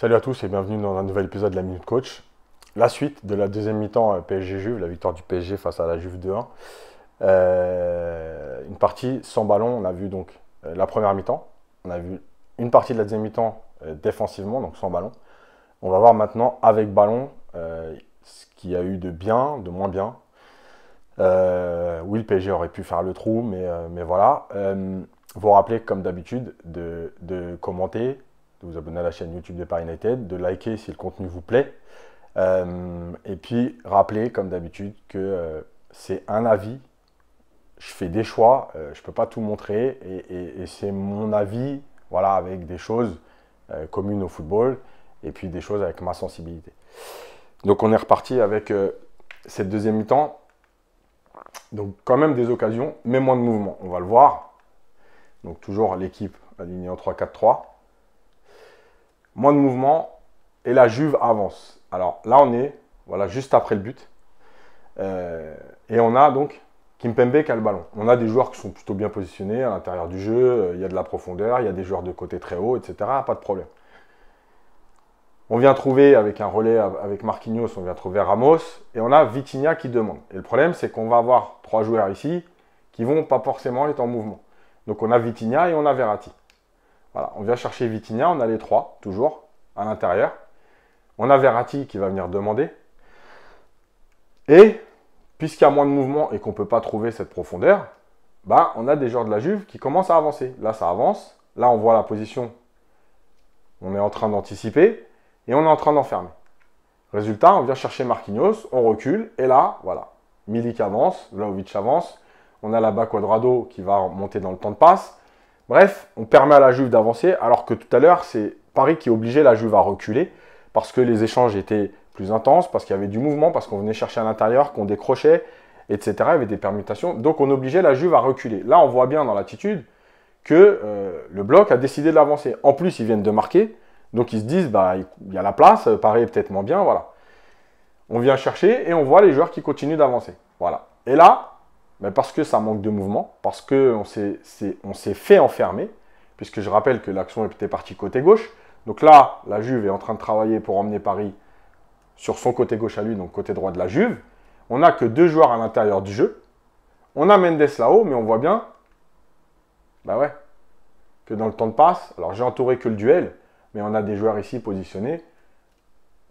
Salut à tous et bienvenue dans un nouvel épisode de la Minute Coach. La suite de la deuxième mi-temps euh, PSG-Juve, la victoire du PSG face à la Juve 2-1. Euh, une partie sans ballon, on a vu donc euh, la première mi-temps. On a vu une partie de la deuxième mi-temps défensivement, donc sans ballon. On va voir maintenant avec ballon ce qu'il y a eu de bien, de moins bien. oui, le PSG aurait pu faire le trou, mais, mais voilà. vous vous rappelez, comme d'habitude, de commenter, de vous abonner à la chaîne YouTube de Paris United, de liker si le contenu vous plaît. Euh, et puis, rappelez, comme d'habitude, que euh, c'est un avis. Je fais des choix, euh, je ne peux pas tout montrer. Et, c'est mon avis, voilà, avec des choses communes au football et puis des choses avec ma sensibilité. Donc, on est reparti avec cette deuxième mi-temps. Donc, quand même des occasions, mais moins de mouvements. On va le voir. Donc, toujours l'équipe alignée en 3-4-3 moins de mouvement et la Juve avance. Alors là, on est voilà, juste après le but. Euh, et on a donc Kimpembe qui a le ballon. On a des joueurs qui sont plutôt bien positionnés à l'intérieur du jeu. Euh, il y a de la profondeur, il y a des joueurs de côté très haut, etc. Pas de problème. On vient trouver avec un relais avec Marquinhos, on vient trouver Ramos et on a Vitinha qui demande. Et le problème, c'est qu'on va avoir trois joueurs ici qui vont pas forcément être en mouvement. Donc on a Vitinha et on a Verratti. Voilà, on vient chercher Vitinia, on a les trois, toujours, à l'intérieur. On a Verratti qui va venir demander. Et, puisqu'il y a moins de mouvement et qu'on ne peut pas trouver cette profondeur, bah, on a des joueurs de la Juve qui commencent à avancer. Là, ça avance. Là, on voit la position. On est en train d'anticiper et on est en train d'enfermer. Résultat, on vient chercher Marquinhos, on recule, et là, voilà. Milik avance, Vlaovic avance, on a là-bas Quadrado qui va monter dans le temps de passe, Bref, on permet à la Juve d'avancer, alors que tout à l'heure, c'est Paris qui obligeait la Juve à reculer, parce que les échanges étaient plus intenses, parce qu'il y avait du mouvement, parce qu'on venait chercher à l'intérieur, qu'on décrochait, etc. Il y avait des permutations. Donc on obligeait la Juve à reculer. Là, on voit bien dans l'attitude que euh, le bloc a décidé de l'avancer. En plus, ils viennent de marquer. Donc ils se disent, bah, il y a la place, Paris est peut-être moins bien, voilà. On vient chercher et on voit les joueurs qui continuent d'avancer. Voilà. Et là, parce que ça manque de mouvement, parce qu'on s'est fait enfermer, puisque je rappelle que l'action était partie côté gauche. Donc là, la Juve est en train de travailler pour emmener Paris sur son côté gauche à lui, donc côté droit de la Juve. On n'a que deux joueurs à l'intérieur du jeu. On a Mendes là-haut, mais on voit bien, bah ouais, que dans le temps de passe, alors j'ai entouré que le duel, mais on a des joueurs ici positionnés.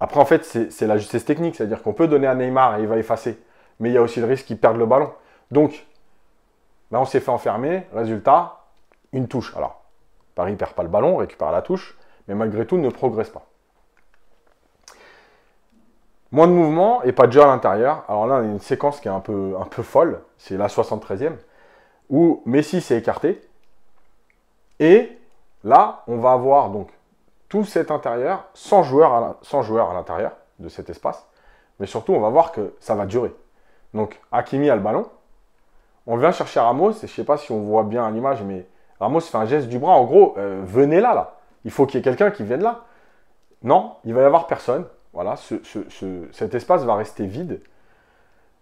Après, en fait, c'est la justesse technique, c'est-à-dire qu'on peut donner à Neymar et il va effacer. Mais il y a aussi le risque qu'il perde le ballon. Donc, là bah, on s'est fait enfermer. Résultat, une touche. Alors, Paris perd pas le ballon, récupère la touche, mais malgré tout ne progresse pas. Moins de mouvement et pas de jeu à l'intérieur. Alors là, on a une séquence qui est un peu, un peu folle, c'est la 73e, où Messi s'est écarté. Et là, on va avoir donc tout cet intérieur sans joueur à l'intérieur de cet espace. Mais surtout, on va voir que ça va durer. Donc, Hakimi a le ballon, on vient chercher Ramos, et je sais pas si on voit bien à l'image, mais Ramos fait un geste du bras. En gros, euh, venez là, là. Il faut qu'il y ait quelqu'un qui vienne là. Non, il va y avoir personne. Voilà, cet espace va rester vide.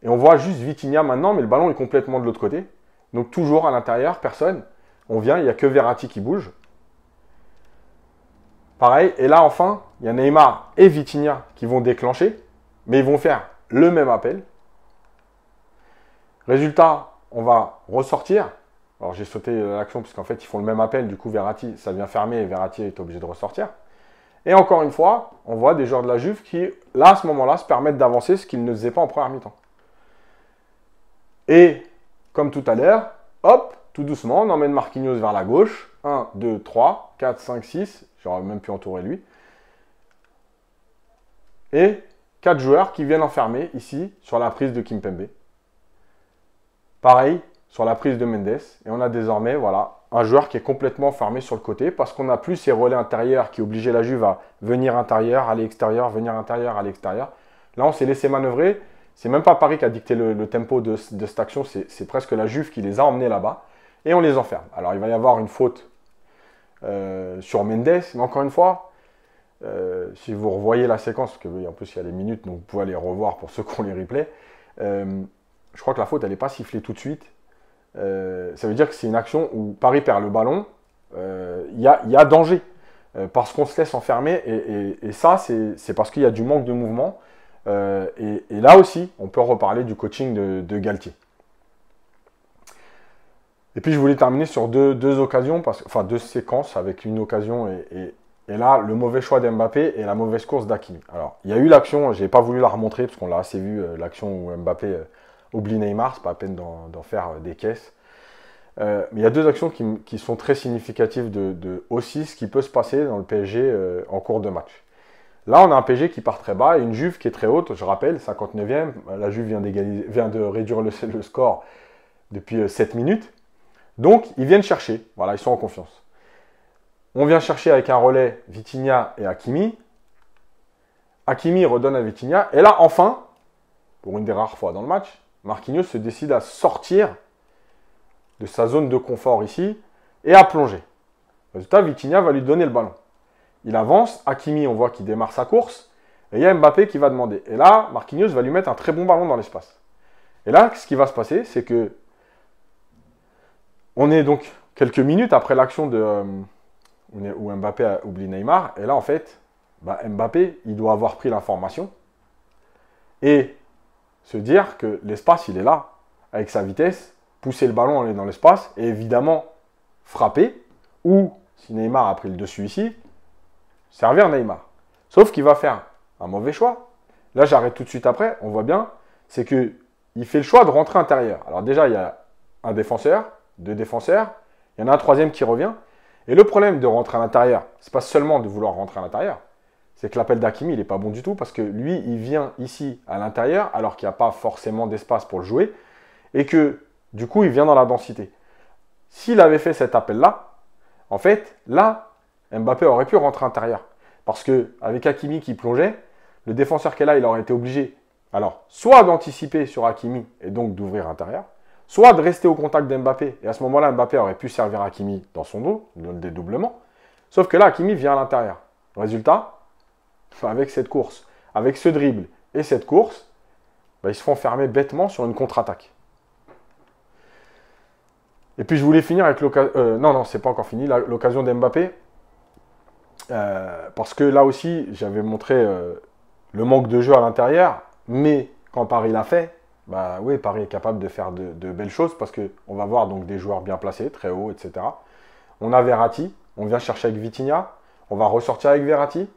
Et on voit juste Vitinha maintenant, mais le ballon est complètement de l'autre côté. Donc toujours à l'intérieur, personne. On vient, il n'y a que Verratti qui bouge. Pareil, et là enfin, il y a Neymar et Vitinha qui vont déclencher, mais ils vont faire le même appel. Résultat, on va ressortir. Alors j'ai sauté l'action parce qu'en fait ils font le même appel, du coup Verratti, ça vient fermer et Verratti est obligé de ressortir. Et encore une fois, on voit des joueurs de la Juve qui, là, à ce moment-là, se permettent d'avancer ce qu'ils ne faisaient pas en première mi-temps. Et, comme tout à l'heure, hop, tout doucement, on emmène Marquinhos vers la gauche. 1, 2, 3, 4, 5, 6. J'aurais même pu entourer lui. Et 4 joueurs qui viennent enfermer ici sur la prise de Kimpembe. Pareil sur la prise de Mendes. Et on a désormais voilà, un joueur qui est complètement fermé sur le côté parce qu'on n'a plus ces relais intérieurs qui obligeaient la Juve à venir intérieur, aller extérieur, venir intérieur, aller extérieur. Là, on s'est laissé manœuvrer. C'est même pas Paris qui a dicté le, tempo de, cette action, c'est presque la Juve qui les a emmenés là-bas. Et on les enferme. Alors, il va y avoir une faute euh, sur Mendes, mais encore une fois, euh, si vous revoyez la séquence, parce que en plus il y a les minutes, donc vous pouvez les revoir pour ceux qui ont les replays, euh, je crois que la faute, elle n'est pas sifflée tout de suite. Euh, ça veut dire que c'est une action où Paris perd le ballon, il euh, y, a, danger, euh, parce qu'on se laisse enfermer, et, ça, c'est parce qu'il y a du manque de mouvement. Et, là aussi, on peut reparler du coaching de, Galtier. Et puis je voulais terminer sur deux, occasions, deux séquences avec une occasion et, et là, le mauvais choix d'Mbappé et la mauvaise course d'Akimi. Alors, il y a eu l'action, Je n'ai pas voulu la remontrer parce qu'on l'a assez vu, l'action où Mbappé Oublie Neymar, c'est pas à peine d'en faire euh, des caisses. Euh, mais il y a deux actions qui, sont très significatives de, aussi ce qui peut se passer dans le PSG euh, en cours de match. Là, on a un PSG qui part très bas et une Juve qui est très haute, je rappelle, 59e. La Juve vient, de réduire le, le, score depuis 7 minutes. Donc, ils viennent chercher. Voilà, ils sont en confiance. On vient chercher avec un relais Vitinha et Hakimi. Hakimi redonne à Vitinha. Et là, enfin, pour une des rares fois dans le match, Marquinhos se décide à sortir de sa zone de confort ici et à plonger. Résultat, Vitinha va lui donner le ballon. Il avance, Hakimi, on voit qu'il démarre sa course, et il y a Mbappé qui va demander. Et là, Marquinhos va lui mettre un très bon ballon dans l'espace. Et là, ce qui va se passer, c'est que on est donc quelques minutes après l'action de euh, où Mbappé oublié Neymar. Et là, en fait, bah, Mbappé, il doit avoir pris l'information. Et se dire que l'espace, il est là. Avec sa vitesse, pousser le ballon, aller dans l'espace, et évidemment, frapper, ou, si Neymar a pris le dessus ici, servir Neymar. Sauf qu'il va faire un mauvais choix. Là, j'arrête tout de suite après, on voit bien, c'est que il fait le choix de rentrer à l'intérieur. Alors déjà, il y a un défenseur, deux défenseurs, il y en a un troisième qui revient. Et le problème de rentrer à l'intérieur, n'est pas seulement de vouloir rentrer à l'intérieur, c'est que l'appel d'Akimi, il n'est pas bon du tout parce que lui, il vient ici à l'intérieur alors qu'il n'y a pas forcément d'espace pour le jouer et que du coup, il vient dans la densité. S'il avait fait cet appel-là, en fait, là, Mbappé aurait pu rentrer intérieur parce que avec Hakimi qui plongeait, le défenseur qu'elle a, il aurait été obligé alors soit d'anticiper sur Akimi et donc d'ouvrir intérieur, soit de rester au contact d'Mbappé. Et à ce moment-là, Mbappé aurait pu servir Hakimi dans son dos, dans le dédoublement. Sauf que là, Akimi vient à l'intérieur. Résultat, avec cette course, avec ce dribble et cette course, bah, ils se font fermer bêtement sur une contre-attaque. Et puis je voulais finir avec l'occasion. Euh, non, non, c'est pas encore fini. L'occasion d'Mbappé. Euh, parce que là aussi, j'avais montré euh, le manque de jeu à l'intérieur. Mais quand Paris l'a fait, bah oui, Paris est capable de faire de, belles choses parce qu'on va voir donc des joueurs bien placés, très hauts, etc. On a Verratti, on vient chercher avec Vitinha, on va ressortir avec Verratti.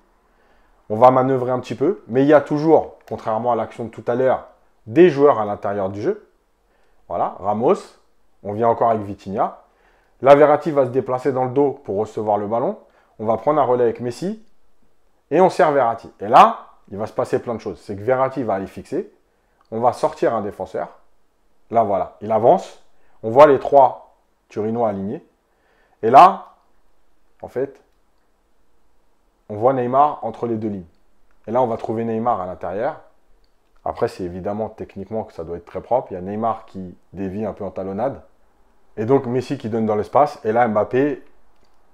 On va manœuvrer un petit peu, mais il y a toujours, contrairement à l'action de tout à l'heure, des joueurs à l'intérieur du jeu. Voilà, Ramos, on vient encore avec Vitinha. La Verratti va se déplacer dans le dos pour recevoir le ballon. On va prendre un relais avec Messi et on sert Verratti. Et là, il va se passer plein de choses. C'est que Verratti va aller fixer. On va sortir un défenseur. Là, voilà, il avance. On voit les trois Turinois alignés. Et là, en fait, on voit Neymar entre les deux lignes. Et là, on va trouver Neymar à l'intérieur. Après, c'est évidemment techniquement que ça doit être très propre. Il y a Neymar qui dévie un peu en talonnade. Et donc Messi qui donne dans l'espace. Et là, Mbappé,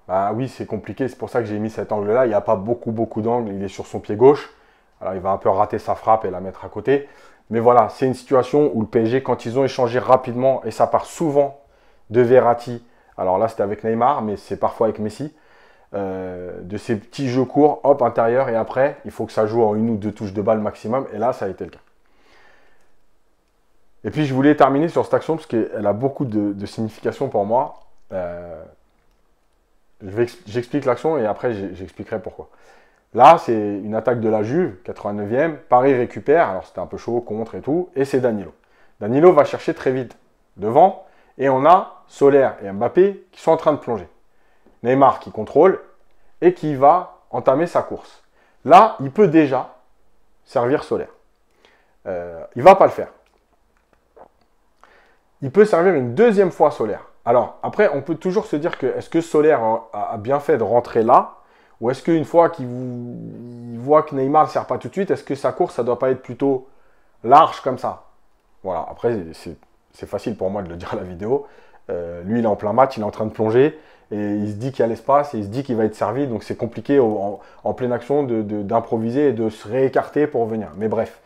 bah oui, c'est compliqué. C'est pour ça que j'ai mis cet angle-là. Il n'y a pas beaucoup, beaucoup d'angles. Il est sur son pied gauche. Alors, il va un peu rater sa frappe et la mettre à côté. Mais voilà, c'est une situation où le PSG, quand ils ont échangé rapidement, et ça part souvent de Verratti. Alors là, c'était avec Neymar, mais c'est parfois avec Messi. Euh, de ces petits jeux courts, hop, intérieur, et après, il faut que ça joue en une ou deux touches de balle maximum, et là, ça a été le cas. Et puis, je voulais terminer sur cette action, parce qu'elle a beaucoup de, signification pour moi. Euh, j'explique l'action, et après, j'expliquerai pourquoi. Là, c'est une attaque de la Juve, 89e, Paris récupère, alors c'était un peu chaud, contre et tout, et c'est Danilo. Danilo va chercher très vite devant, et on a Solaire et Mbappé qui sont en train de plonger. Neymar qui contrôle et qui va entamer sa course. Là, il peut déjà servir Solaire. Euh, il ne va pas le faire. Il peut servir une deuxième fois Solaire. Alors, après, on peut toujours se dire que est-ce que Solaire a, a bien fait de rentrer là Ou est-ce qu'une fois qu'il voit que Neymar ne sert pas tout de suite, est-ce que sa course, ça ne doit pas être plutôt large comme ça Voilà, après, c'est c'est facile pour moi de le dire à la vidéo. Euh, lui, il est en plein match, il est en train de plonger et il se dit qu'il y a l'espace et il se dit qu'il va être servi. Donc c'est compliqué en, pleine action d'improviser et de se réécarter pour venir. Mais bref,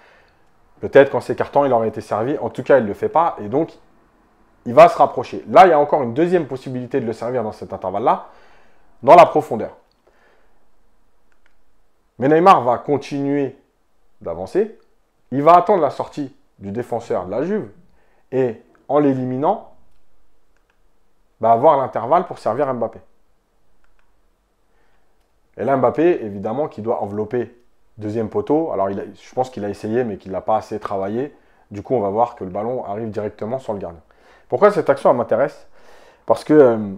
peut-être qu'en s'écartant, il aurait été servi. En tout cas, il ne le fait pas et donc il va se rapprocher. Là, il y a encore une deuxième possibilité de le servir dans cet intervalle-là, dans la profondeur. Mais Neymar va continuer d'avancer. Il va attendre la sortie du défenseur de la Juve, et en l'éliminant, bah, avoir l'intervalle pour servir Mbappé. Et là, Mbappé, évidemment, qui doit envelopper deuxième poteau. Alors, je pense qu'il a essayé, mais qu'il n'a pas assez travaillé. Du coup, on va voir que le ballon arrive directement sur le gardien. Pourquoi cette action m'intéresse Parce que euh,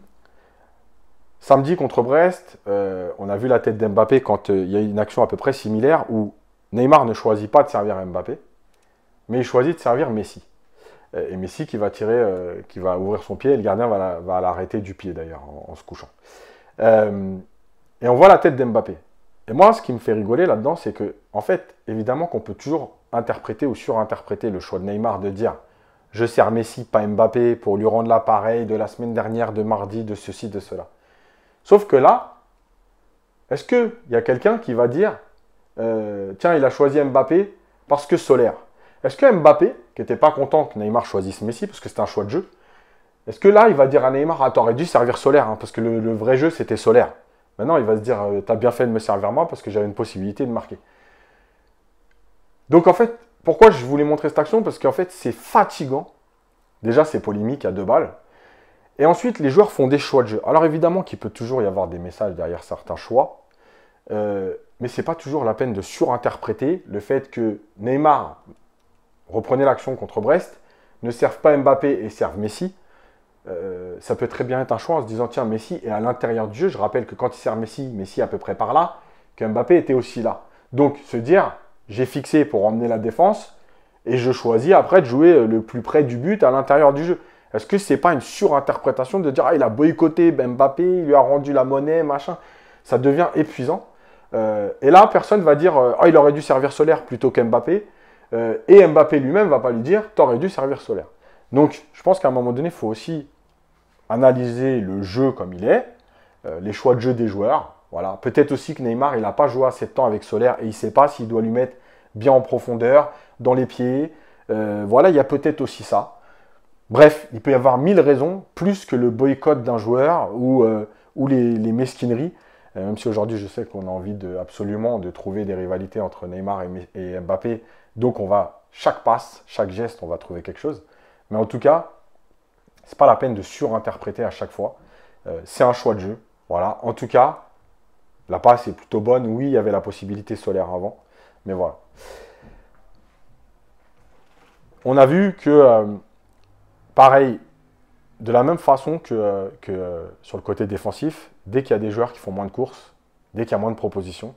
samedi contre Brest, euh, on a vu la tête d'Mbappé quand euh, il y a une action à peu près similaire où Neymar ne choisit pas de servir Mbappé, mais il choisit de servir Messi. Euh, et Messi qui va tirer, euh, qui va ouvrir son pied, et le gardien va l'arrêter du pied d'ailleurs, en, se couchant. Euh, et on voit la tête d'Mbappé. Et moi, ce qui me fait rigoler là-dedans, c'est que, en fait, évidemment qu'on peut toujours interpréter ou surinterpréter le choix de Neymar de dire je sers Messi, pas Mbappé, pour lui rendre l'appareil de la semaine dernière, de mardi, de ceci, de cela. Sauf que là, est-ce qu'il y a quelqu'un qui va dire tiens, il a choisi Mbappé parce que solaire Est-ce que Mbappé, qui n'était pas content que Neymar choisisse Messi, parce que c'était un choix de jeu, est-ce que là, il va dire à Neymar, ah, t'aurais dû servir Solaire, hein, parce que le, vrai jeu, c'était Solaire. Maintenant, il va se dire, euh, t'as bien fait de me servir moi, parce que j'avais une possibilité de marquer. Donc en fait, pourquoi je voulais montrer cette action Parce qu'en fait, c'est fatigant. Déjà, c'est polémique à deux balles. Et ensuite, les joueurs font des choix de jeu. Alors évidemment qu'il peut toujours y avoir des messages derrière certains choix, euh, mais mais n'est pas toujours la peine de surinterpréter le fait que Neymar reprenez l'action contre Brest, ne servent pas Mbappé et servent Messi, euh, ça peut très bien être un choix en se disant tiens Messi est à l'intérieur du jeu. Je rappelle que quand il sert Messi, Messi à peu près par là, que Mbappé était aussi là. Donc se dire j'ai fixé pour emmener la défense et je choisis après de jouer le plus près du but à l'intérieur du jeu. Est-ce que ce n'est pas une surinterprétation de dire ah il a boycotté Mbappé, il lui a rendu la monnaie machin Ça devient épuisant. Euh, et là personne va dire euh, ah il aurait dû servir Solaire plutôt qu'Mbappé. Euh, et Mbappé lui-même va pas lui dire t'aurais dû servir Solaire. Donc je pense qu'à un moment donné, il faut aussi analyser le jeu comme il est, euh, les choix de jeu des joueurs. Voilà. Peut-être aussi que Neymar, il n'a pas joué assez de temps avec Solaire et il ne sait pas s'il doit lui mettre bien en profondeur, dans les pieds. Euh, voilà, il y a peut-être aussi ça. Bref, il peut y avoir mille raisons, plus que le boycott d'un joueur ou, les, mesquineries. même si aujourd'hui, je sais qu'on a envie absolument de trouver des rivalités entre Neymar et Mbappé, donc on va, chaque passe, chaque geste, on va trouver quelque chose. Mais en tout cas, c'est pas la peine de surinterpréter à chaque fois. Euh, c'est un choix de jeu. Voilà. En tout cas, la passe est plutôt bonne. Oui, il y avait la possibilité solaire avant. Mais voilà. On a vu que, euh, pareil, de la même façon que, euh, sur le côté défensif, dès qu'il y a des joueurs qui font moins de courses, dès qu'il y a moins de propositions,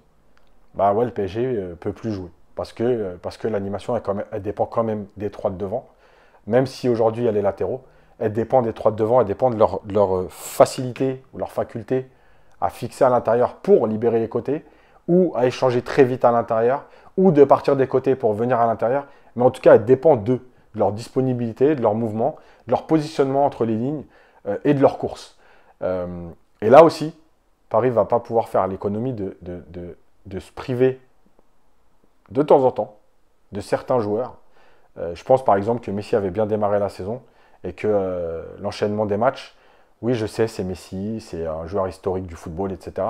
bah ouais, le PSG peut plus jouer parce que, euh, parce que l'animation, elle, dépend quand même des trois de devant, même si aujourd'hui elle est latéraux, elle dépend des trois de devant, elle dépend de leur, euh, facilité ou leur faculté à fixer à l'intérieur pour libérer les côtés, ou à échanger très vite à l'intérieur, ou de partir des côtés pour venir à l'intérieur, mais en tout cas, elle dépend d'eux, de leur disponibilité, de leur mouvement, de leur positionnement entre les lignes euh, et de leur course. et là aussi, Paris ne va pas pouvoir faire l'économie de se priver de temps en temps de certains joueurs. Euh, je pense par exemple que Messi avait bien démarré la saison et que euh, l'enchaînement des matchs, oui je sais c'est Messi, c'est un joueur historique du football, etc. Mais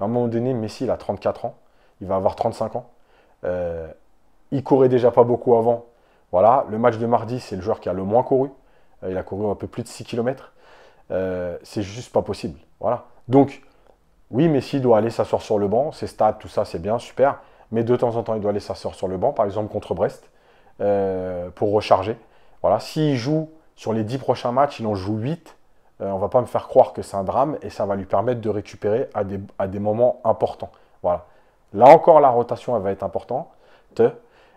à un moment donné, Messi il a 34 ans, il va avoir 35 ans. Euh, il courait déjà pas beaucoup avant. Voilà, le match de mardi, c'est le joueur qui a le moins couru. il a couru un peu plus de 6 km. c'est juste pas possible. Voilà. Donc, oui, Messi doit aller s'asseoir sur le banc, ses stades, tout ça, c'est bien, super mais de temps en temps, il doit laisser sa sœur sur le banc, par exemple contre Brest, euh, pour recharger. Voilà, s'il joue sur les 10 prochains matchs, il en joue 8, euh, on ne va pas me faire croire que c'est un drame, et ça va lui permettre de récupérer à des, à des moments importants. Voilà. Là encore, la rotation, elle va être importante.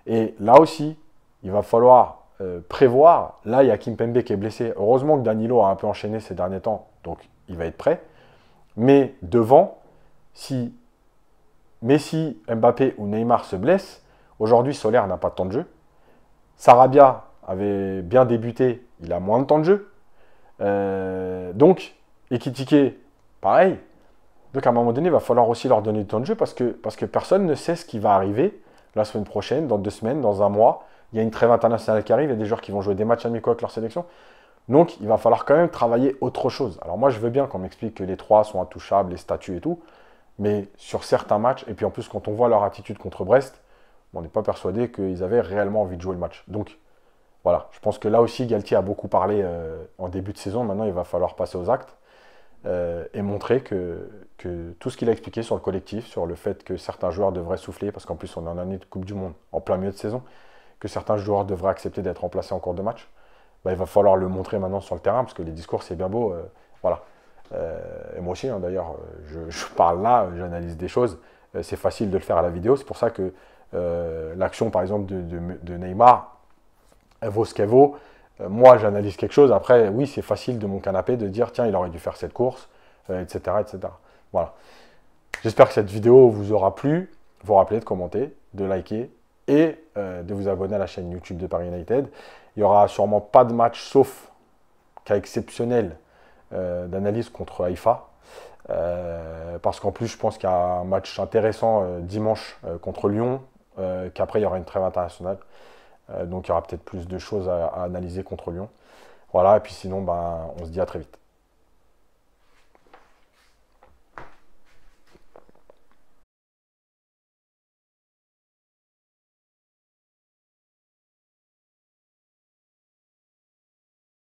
Et là aussi, il va falloir euh, prévoir. Là, il y a Kim qui est blessé. Heureusement que Danilo a un peu enchaîné ces derniers temps, donc il va être prêt. Mais devant, si mais si Mbappé ou Neymar se blessent, aujourd'hui Solaire n'a pas de temps de jeu. Sarabia avait bien débuté, il a moins de temps de jeu. Euh, donc, Ekitike, pareil. Donc à un moment donné, il va falloir aussi leur donner du temps de jeu parce que, parce que personne ne sait ce qui va arriver la semaine prochaine, dans deux semaines, dans un mois. Il y a une trêve internationale qui arrive, il y a des joueurs qui vont jouer des matchs amicaux avec leur sélection. Donc il va falloir quand même travailler autre chose. Alors moi je veux bien qu'on m'explique que les trois sont intouchables, les statuts et tout mais sur certains matchs, et puis en plus quand on voit leur attitude contre Brest, on n'est pas persuadé qu'ils avaient réellement envie de jouer le match. Donc voilà, je pense que là aussi Galtier a beaucoup parlé euh, en début de saison, maintenant il va falloir passer aux actes euh, et montrer que, tout ce qu'il a expliqué sur le collectif, sur le fait que certains joueurs devraient souffler, parce qu'en plus on est en année de Coupe du Monde, en plein milieu de saison, que certains joueurs devraient accepter d'être remplacés en cours de match, bah, il va falloir le montrer maintenant sur le terrain, parce que les discours c'est bien beau, euh, voilà, euh, et moi aussi, hein, d'ailleurs, euh, je, parle là, j'analyse des choses. Euh, c'est facile de le faire à la vidéo. C'est pour ça que l'action, par exemple, de, Neymar, elle vaut ce qu'elle vaut. moi, j'analyse quelque chose. Après, oui, c'est facile de mon canapé de dire, tiens, il aurait dû faire cette course, etc., etc. Voilà. J'espère que cette vidéo vous aura plu. Vous rappelez de commenter, de liker et de vous abonner à la chaîne YouTube de Paris United. Il n'y aura sûrement pas de match sauf cas exceptionnel euh, d'analyse contre Haïfa. Euh, parce qu'en plus, je pense qu'il y a un match intéressant euh, dimanche contre Lyon, qu'après il y aura une trêve internationale. donc il y aura peut-être plus de choses à, analyser contre Lyon. Voilà, et puis sinon, ben, on se dit à très vite.